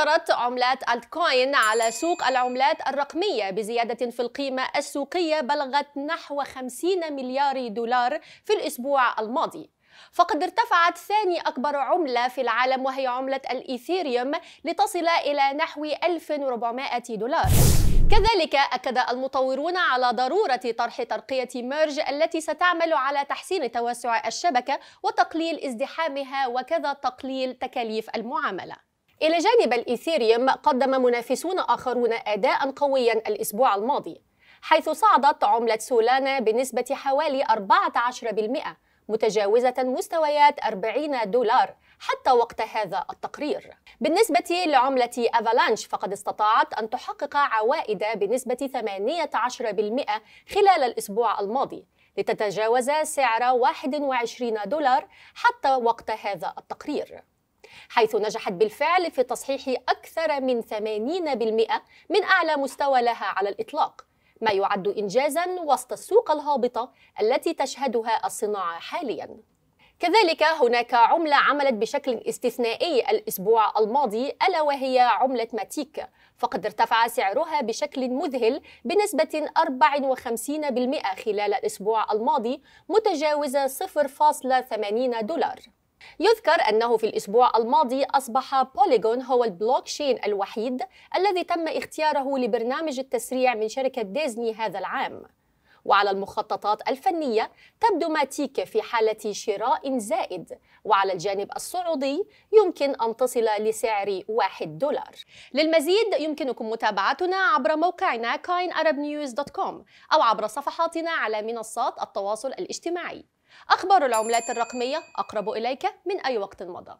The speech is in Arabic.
سيطرت عملات التكوين على سوق العملات الرقمية بزيادة في القيمة السوقية بلغت نحو 50 مليار دولار في الأسبوع الماضي فقد ارتفعت ثاني أكبر عملة في العالم وهي عملة الإيثيريوم لتصل إلى نحو 1400 دولار كذلك أكد المطورون على ضرورة طرح ترقية ميرج التي ستعمل على تحسين توسع الشبكة وتقليل ازدحامها وكذا تقليل تكاليف المعاملة إلى جانب الإيثيريوم قدم منافسون آخرون أداء قويا الأسبوع الماضي حيث صعدت عملة سولانا بنسبة حوالي 14% متجاوزة مستويات 40 دولار حتى وقت هذا التقرير. بالنسبة لعملة أفالانش فقد استطاعت أن تحقق عوائد بنسبة 18% خلال الأسبوع الماضي لتتجاوز سعر 21 دولار حتى وقت هذا التقرير. حيث نجحت بالفعل في تصحيح أكثر من 80% من أعلى مستوى لها على الإطلاق ما يعد إنجازا وسط السوق الهابطة التي تشهدها الصناعة حاليا كذلك هناك عملة عملت بشكل استثنائي الأسبوع الماضي ألا وهي عملة ماتيك فقد ارتفع سعرها بشكل مذهل بنسبة 54% خلال الأسبوع الماضي متجاوز 0.80 دولار يذكر أنه في الأسبوع الماضي أصبح بوليغون هو البلوكشين الوحيد الذي تم اختياره لبرنامج التسريع من شركة ديزني هذا العام وعلى المخططات الفنية تبدو ماتيك في حالة شراء زائد وعلى الجانب الصعودي يمكن أن تصل لسعر واحد دولار للمزيد يمكنكم متابعتنا عبر موقعنا كوم أو عبر صفحاتنا على منصات التواصل الاجتماعي أخبار العملات الرقمية أقرب إليك من أي وقت مضى